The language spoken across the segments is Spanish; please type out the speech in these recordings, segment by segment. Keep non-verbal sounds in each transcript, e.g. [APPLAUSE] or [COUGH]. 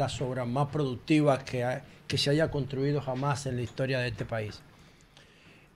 las obras más productivas que, se haya construido jamás en la historia de este país.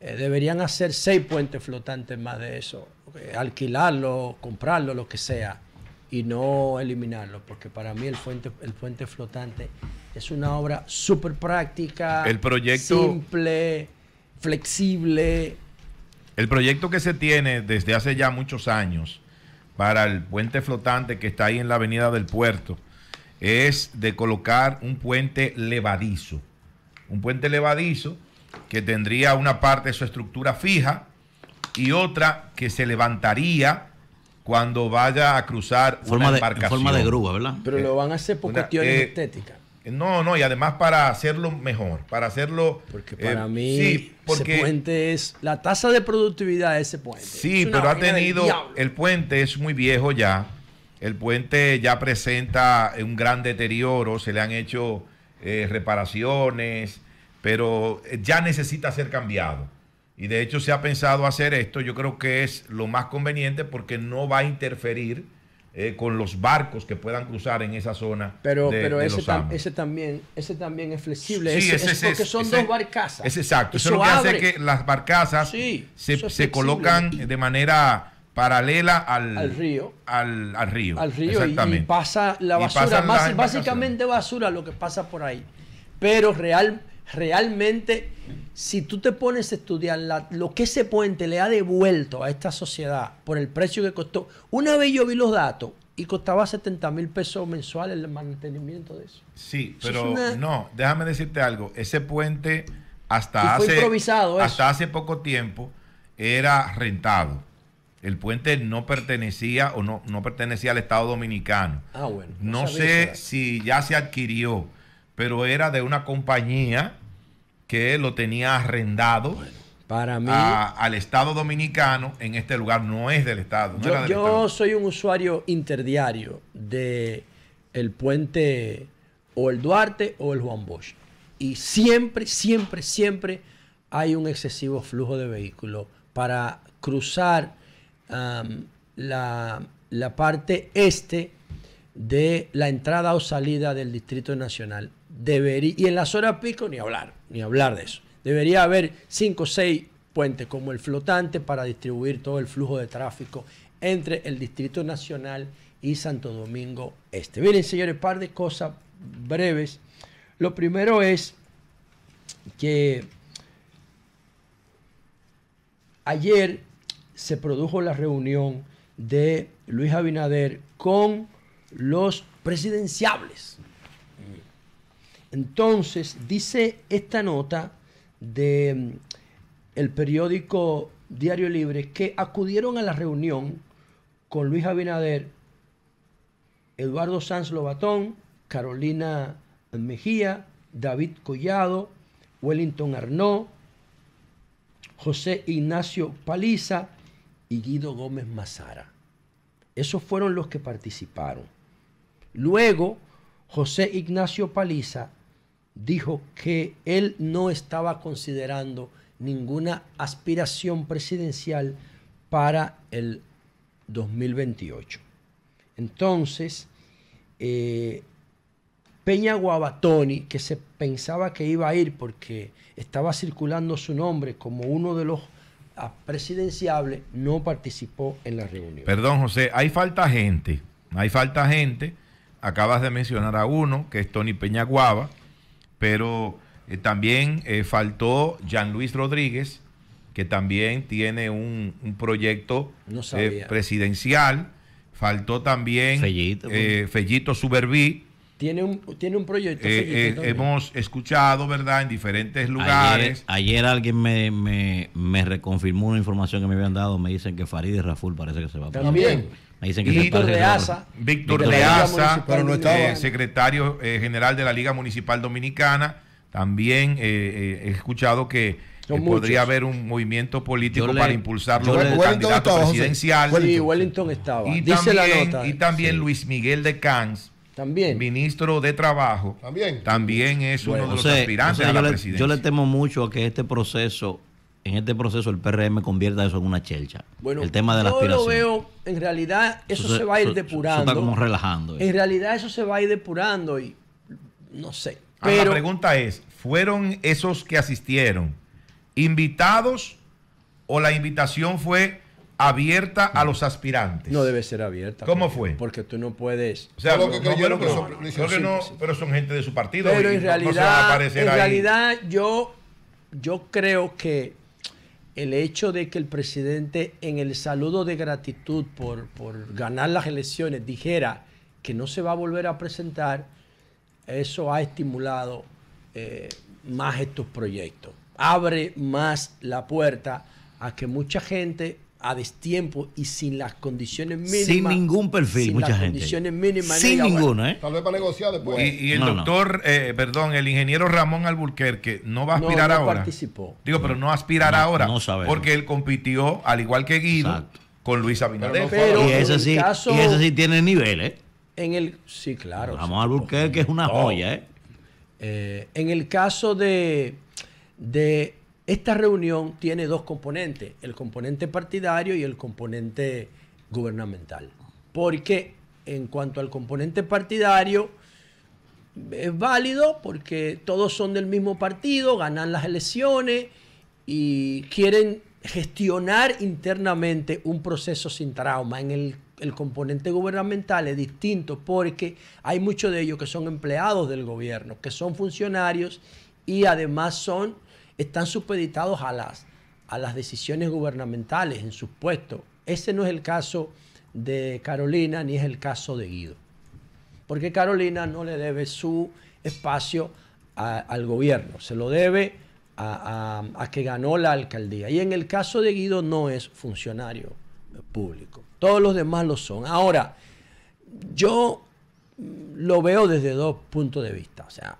Eh, deberían hacer seis puentes flotantes más de eso, eh, alquilarlo, comprarlo, lo que sea, y no eliminarlo, porque para mí el, el puente flotante es una obra súper práctica, el proyecto, simple, flexible. El proyecto que se tiene desde hace ya muchos años para el puente flotante que está ahí en la avenida del puerto, es de colocar un puente levadizo. Un puente levadizo que tendría una parte de su estructura fija y otra que se levantaría cuando vaya a cruzar forma una embarcación. De, en forma de grúa, ¿verdad? Pero lo eh, van a hacer por cuestiones eh, estéticas. No, no, y además para hacerlo mejor, para hacerlo... Porque eh, para mí porque, ese puente es... La tasa de productividad de ese puente. Sí, pero ha tenido... El puente es muy viejo ya el puente ya presenta un gran deterioro, se le han hecho eh, reparaciones, pero eh, ya necesita ser cambiado. Y de hecho se ha pensado hacer esto, yo creo que es lo más conveniente porque no va a interferir eh, con los barcos que puedan cruzar en esa zona. Pero, pero ese, también, ese también es flexible, sí, porque son dos barcazas. Es exacto, eso, lo que hace que las barcazas se, se colocan de manera paralela al, río. Al, río. Al río exactamente. Y, pasa la basura, más, básicamente basura lo que pasa por ahí. Pero real, realmente, si tú te pones a estudiar lo que ese puente le ha devuelto a esta sociedad por el precio que costó, una vez yo vi los datos y costaba 70 mil pesos mensuales el mantenimiento de eso. Sí, pero no, déjame decirte algo, ese puente hasta, hace, ¿eh? hasta hace poco tiempo era rentado el puente no pertenecía o no, no pertenecía al Estado Dominicano. Ah, bueno. No, sé si ya se adquirió, pero era de una compañía que lo tenía arrendado. para mí. al Estado Dominicano en este lugar no es del Estado. yo, soy un usuario interdiario de el puente o el Duarte o el Juan Bosch. Y siempre, siempre, siempre hay un excesivo flujo de vehículos para cruzar la, parte este de la entrada o salida del Distrito Nacional. Debería, y en la horas pico ni hablar, ni hablar de eso. Debería haber cinco o seis puentes como el flotante para distribuir todo el flujo de tráfico entre el Distrito Nacional y Santo Domingo Este. Miren, señores, par de cosas breves. Lo primero es que ayer se produjo la reunión de Luis Abinader con los presidenciables. Entonces, dice esta nota de mm, el periódico Diario Libre que acudieron a la reunión con Luis Abinader, Eduardo Sanz Lobatón, Carolina Mejía, David Collado, Wellington Arnó, José Ignacio Paliza, y Guido Gómez Mazara. Esos fueron los que participaron. Luego, José Ignacio Paliza dijo que él no estaba considerando ninguna aspiración presidencial para el 2028. Entonces, eh, Peña Guabatoni, que se pensaba que iba a ir porque estaba circulando su nombre como uno de los presidenciable no participó en la reunión. Perdón, José, hay falta gente, hay falta gente. Acabas de mencionar a uno, que es Tony Peñaguaba, pero eh, también eh, faltó Jean Luis Rodríguez, que también tiene un, proyecto eh, presidencial. Faltó también Fellito, Fellito tiene un, proyecto. Eh, eh, hemos escuchado, ¿verdad?, en diferentes lugares. Ayer, alguien me, reconfirmó una información que me habían dado. Me dicen que Farid y Raful parece que se va a También. Me dicen que Víctor de Asa. Víctor de eh, secretario general de la Liga Municipal Dominicana. También he escuchado que podría haber un movimiento político para impulsarlo como candidato presidenciales Wellington estaba. Y también, Y también Luis Miguel de Cans también. Ministro de Trabajo. También. También es uno de los aspirantes a la presidencia. yo le temo mucho a que este proceso, en este proceso el PRM convierta eso en una chelcha. Bueno, el tema de Yo lo veo, en realidad eso, se, va a ir depurando. Eso está como relajando. Eh. En realidad eso se va a ir depurando y no sé. Pero, la pregunta es, ¿fueron esos que asistieron invitados o la invitación fue abierta a los aspirantes. No debe ser abierta. ¿Cómo fue? Porque tú no puedes. O sea, creo pues. pero son gente de su partido. Pero en realidad, en realidad yo, yo creo que el hecho de que el presidente en el saludo de gratitud por, por ganar las elecciones dijera que no se va a volver a presentar, eso ha estimulado eh, más estos proyectos. Abre más la puerta a que mucha gente a destiempo y sin las condiciones mínimas. Sin ningún perfil, sin mucha las condiciones mínimas. Sin ninguna ¿eh? Tal vez para negociar después. Y, el doctor, eh, perdón, el ingeniero Ramón Alburquerque no va a aspirar ahora. No participó. Digo, pero no aspirará ahora. No sabemos. Porque él compitió, al igual que Guido, con Luis Abinader. Pero, y, ese sí, y ese sí tiene nivel, ¿eh? En el, sí, claro. Ramón Alburquerque es una joya, ¿eh? ¿eh? En el caso de, de esta reunión tiene dos componentes, el componente partidario y el componente gubernamental. Porque en cuanto al componente partidario, es válido porque todos son del mismo partido, ganan las elecciones y quieren gestionar internamente un proceso sin trauma. En el, el, componente gubernamental es distinto porque hay muchos de ellos que son empleados del gobierno, que son funcionarios y además son están supeditados a las, a las decisiones gubernamentales en sus puestos. Ese no es el caso de Carolina ni es el caso de Guido. Porque Carolina no le debe su espacio al gobierno, se lo debe a, a, que ganó la alcaldía. Y en el caso de Guido no es funcionario público. Todos los demás lo son. Ahora, yo lo veo desde dos puntos de vista. O sea,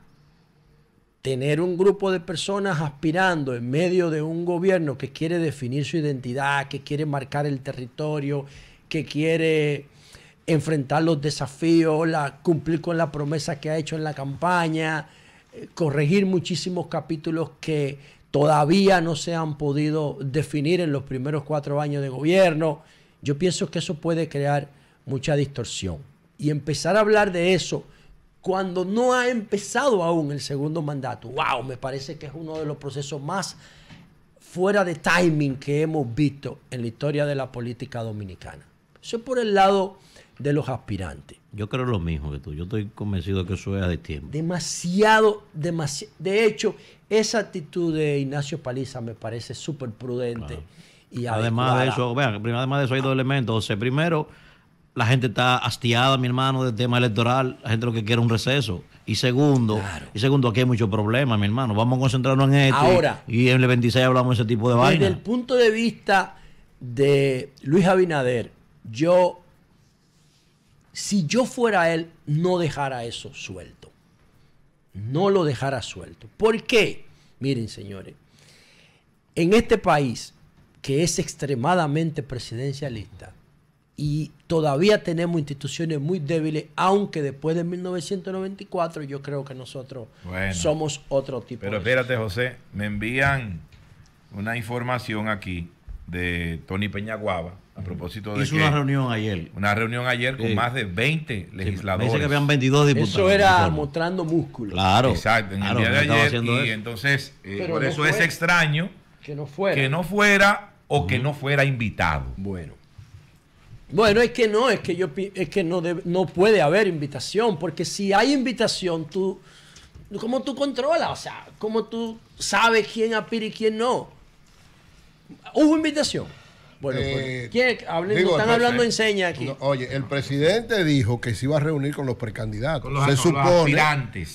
tener un grupo de personas aspirando en medio de un gobierno que quiere definir su identidad, que quiere marcar el territorio, que quiere enfrentar los desafíos, cumplir con la promesa que ha hecho en la campaña, eh, corregir muchísimos capítulos que todavía no se han podido definir en los primeros cuatro años de gobierno. Yo pienso que eso puede crear mucha distorsión. Y empezar a hablar de eso cuando no ha empezado aún el segundo mandato. ¡Wow! Me parece que es uno de los procesos más fuera de timing que hemos visto en la historia de la política dominicana. Eso es por el lado de los aspirantes. Yo creo lo mismo que tú. Yo estoy convencido que eso es de tiempo. Demasiado, demasiado. De hecho, esa actitud de Ignacio Paliza me parece súper prudente. Y además de eso, vean, además de eso hay dos elementos. O sea, primero, la gente está hastiada, mi hermano, del tema electoral. La gente lo que quiere es un receso. Y segundo, y segundo, aquí hay muchos problemas, mi hermano. Vamos a concentrarnos en esto. Ahora. Y, en el 26 hablamos de ese tipo de vainas. Desde el punto de vista de Luis Abinader, yo, si yo fuera él, no dejara eso suelto. No lo dejara suelto. ¿Por qué? Miren, señores, en este país que es extremadamente presidencialista, y todavía tenemos instituciones muy débiles, aunque después de 1994 yo creo que nosotros somos otro tipo. Pero espérate, José, me envían una información aquí de Tony Peñaguaba a propósito de Hizo una reunión ayer. Una reunión ayer con más de 20 legisladores. que habían 22 diputados. Eso era mostrando músculo. Claro. Exacto, Y entonces, eh, por eso es extraño que no fuera, que no fuera o que no fuera invitado. Bueno. Bueno, es que no, es que yo es que no, no puede haber invitación, porque si hay invitación, tú cómo tú controlas, o sea, cómo tú sabes quién apira y quién no. Hubo invitación. Bueno, pues, eh, están hablando enseña en aquí. oye, el presidente dijo que se iba a reunir con los precandidatos. Con los, Con los aspirantes.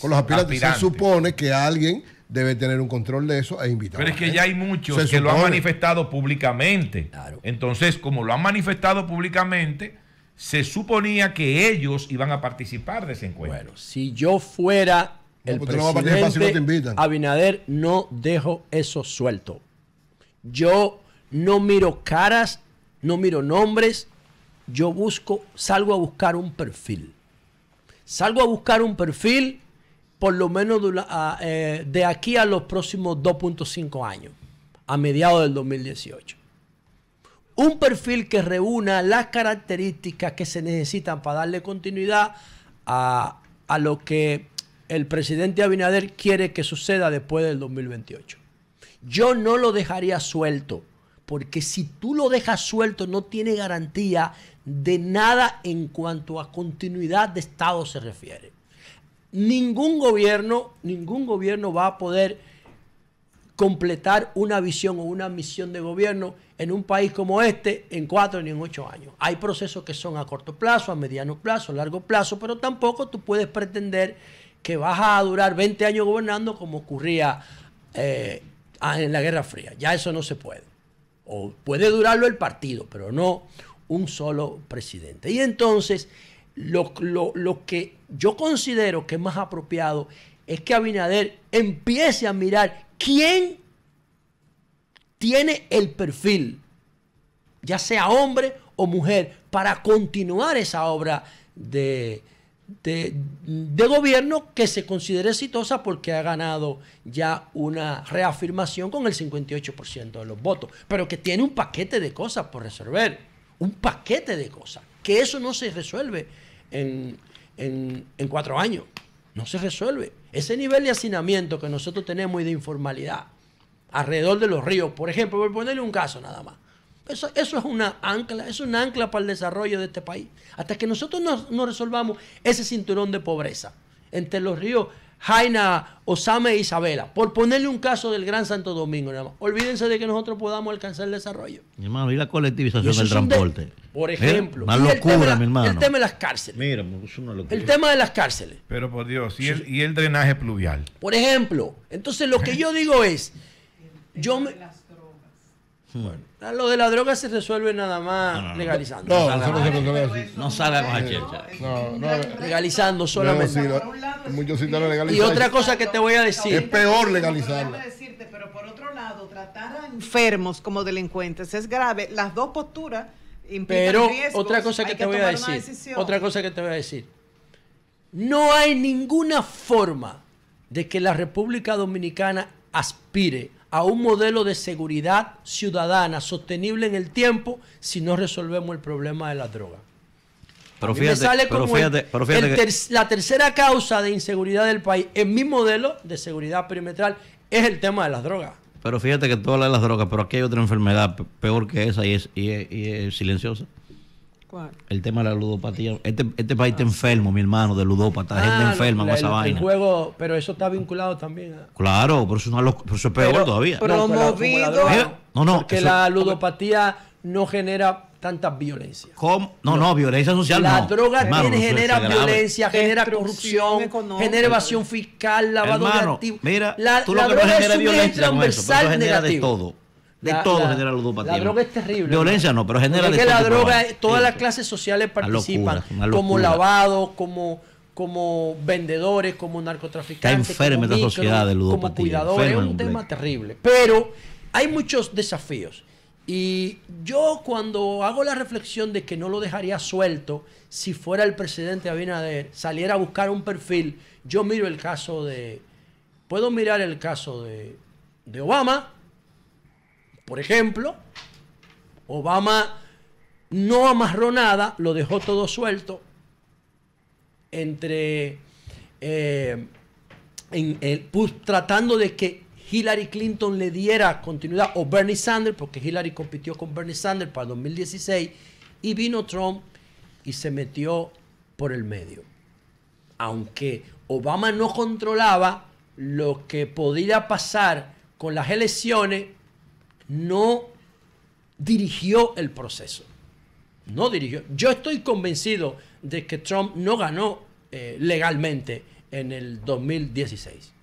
Se supone que alguien debe tener un control de eso e invitar. Pero es que ya hay muchos que lo han manifestado públicamente. Entonces, como lo han manifestado públicamente, se suponía que ellos iban a participar de ese encuentro. Bueno, si yo fuera el no, presidente si no te invitan. Abinader, no dejo eso suelto. Yo no miro caras, no miro nombres, yo busco, salgo a buscar un perfil. Salgo a buscar un perfil por lo menos ah, eh, de aquí a los próximos 2.5 años, a mediados del 2018. Un perfil que reúna las características que se necesitan para darle continuidad a, a lo que el presidente Abinader quiere que suceda después del 2028. Yo no lo dejaría suelto, porque si tú lo dejas suelto no tiene garantía de nada en cuanto a continuidad de Estado se refiere ningún gobierno, ningún gobierno va a poder completar una visión o una misión de gobierno en un país como este en cuatro ni en ocho años. Hay procesos que son a corto plazo, a mediano plazo, a largo plazo, pero tampoco tú puedes pretender que vas a durar 20 años gobernando como ocurría eh, en la Guerra Fría. Ya eso no se puede. O puede durarlo el partido, pero no un solo presidente. Y entonces lo, que yo considero que es más apropiado es que Abinader empiece a mirar quién tiene el perfil, ya sea hombre o mujer, para continuar esa obra de, de, gobierno que se considere exitosa porque ha ganado ya una reafirmación con el 58% de los votos, pero que tiene un paquete de cosas por resolver, un paquete de cosas, que eso no se resuelve en, cuatro años. No se resuelve. Ese nivel de hacinamiento que nosotros tenemos y de informalidad alrededor de los ríos, por ejemplo, por ponerle un caso nada más. Eso, eso, es una ancla, es un ancla para el desarrollo de este país. Hasta que nosotros no resolvamos ese cinturón de pobreza entre los ríos Jaina, Osame e Isabela, por ponerle un caso del Gran Santo Domingo, nada más. Olvídense de que nosotros podamos alcanzar el desarrollo. Mi hermano, y la colectivización del transporte. por ¿Eh? ejemplo, Más locura, mi hermano. el tema de las cárceles. Mira, pues, es una locura. El tema de las cárceles. Pero por Dios, y el, y el drenaje pluvial. Por ejemplo, entonces lo que yo digo es, yo me, Ah, lo de la droga se resuelve nada más legalizando. No, no, no salga con legalizando solamente. Muchos Y otra cosa que te voy a decir. Es peor legalizarla. pero por otro lado, tratar a enfermos como delincuentes es grave. Las dos posturas implican Pero otra cosa que, que te voy a decir. Otra cosa que te voy a decir. No hay ninguna forma de que la República Dominicana aspire a un modelo de seguridad ciudadana sostenible en el tiempo si no resolvemos el problema de la droga. Pero fíjate, la tercera causa de inseguridad del país en mi modelo de seguridad perimetral es el tema de las drogas. Pero fíjate que tú hablas de las drogas, pero aquí hay otra enfermedad peor que esa y es, y es, y es silenciosa. El tema de la ludopatía. Este, este país está enfermo, mi hermano, de ludópata. gente ah, enferma con esa vaina. pero eso está vinculado también. Claro, pero eso, no, es peor todavía. Promovido. No, no, la ludopatía no genera tanta violencia. ¿Cómo? No, no, violencia social. La droga genera violencia, genera corrupción, económica. genera evasión fiscal, lavado de activos. Mira, la, lo que droga es un violencia transversal genera negativo. De todo. De todo genera ludopatía. La droga es terrible. Violencia no, pero genera Es que la droga, todas las clases sociales participan, como lavado, como como vendedores, como narcotraficantes. Está enferma esta sociedad de ludopatía. Como cuidadores. es un tema terrible. Pero hay muchos desafíos. Y yo cuando hago la reflexión de que no lo dejaría suelto si fuera el presidente Abinader, saliera a buscar un perfil, yo miro el caso de... Puedo mirar el caso de, de Obama, por ejemplo, Obama no amarró nada, lo dejó todo suelto entre eh, en el, eh, tratando de que Hillary Clinton le diera continuidad o Bernie Sanders, porque Hillary compitió con Bernie Sanders para 2016 y vino Trump y se metió por el medio. Aunque Obama no controlaba lo que podía pasar con las elecciones, no dirigió el proceso. No dirigió. Yo estoy convencido de que Trump no ganó eh, legalmente en el 2016.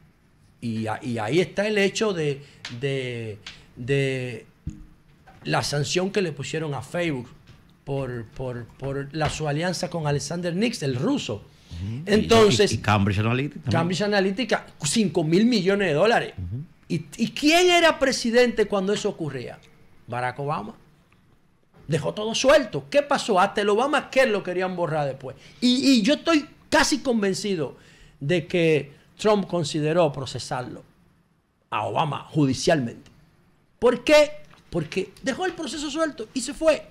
Y, ahí está el hecho de, la sanción que le pusieron a Facebook por, la, su alianza con Alexander Nix, el ruso. Entonces, y, Cambridge Analytica. Cambridge Analytica, 5 mil millones de dólares. ¿Y, quién era presidente cuando eso ocurría? Barack Obama. Dejó todo suelto. ¿Qué pasó? Hasta el Obama que lo querían borrar después. Y, yo estoy casi convencido de que Trump consideró procesarlo a Obama judicialmente. ¿Por qué? Porque dejó el proceso suelto y se fue.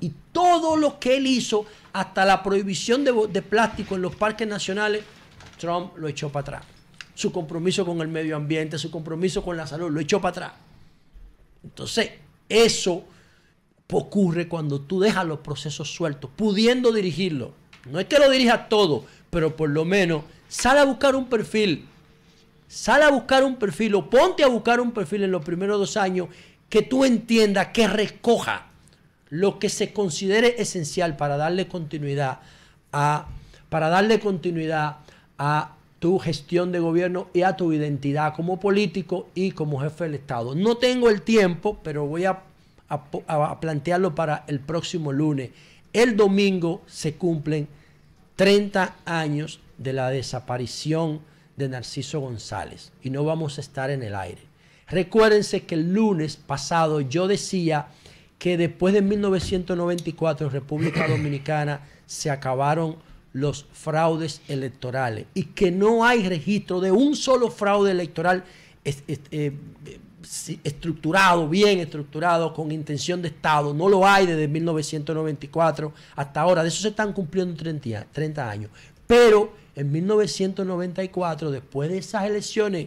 Y todo lo que él hizo, hasta la prohibición de plástico en los parques nacionales, Trump lo echó para atrás su compromiso con el medio ambiente, su compromiso con la salud, lo echó para atrás. Entonces, eso ocurre cuando tú dejas los procesos sueltos, pudiendo dirigirlo. No es que lo dirijas todo, pero por lo menos sal a buscar un perfil. Sal a buscar un perfil o ponte a buscar un perfil en los primeros dos años que tú entiendas, que recoja lo que se considere esencial para darle continuidad a, para darle continuidad a tu gestión de gobierno y a tu identidad como político y como jefe del Estado. No tengo el tiempo, pero voy a, plantearlo para el próximo lunes. El domingo se cumplen 30 años de la desaparición de Narciso González y no vamos a estar en el aire. Recuérdense que el lunes pasado yo decía que después de 1994 en República [CLEARS THROAT] Dominicana se acabaron los fraudes electorales y que no hay registro de un solo fraude electoral eh, estructurado, bien estructurado, con intención de Estado. No lo hay desde 1994 hasta ahora. De eso se están cumpliendo 30, años. Pero en 1994, después de esas elecciones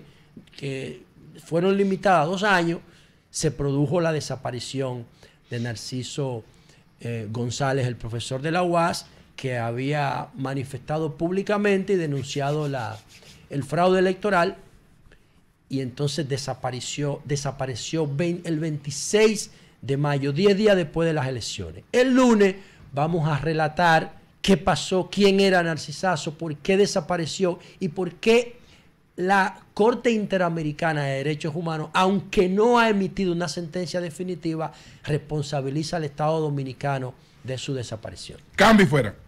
que fueron limitadas a dos años, se produjo la desaparición de Narciso eh, González, el profesor de la UAS, que había manifestado públicamente y denunciado el fraude electoral y entonces desapareció, desapareció el 26 de mayo, 10 días después de las elecciones. El lunes vamos a relatar qué pasó, quién era Narcisazo, por qué desapareció y por qué la Corte Interamericana de Derechos Humanos, aunque no ha emitido una sentencia definitiva, responsabiliza al Estado Dominicano de su desaparición. Cambio fuera.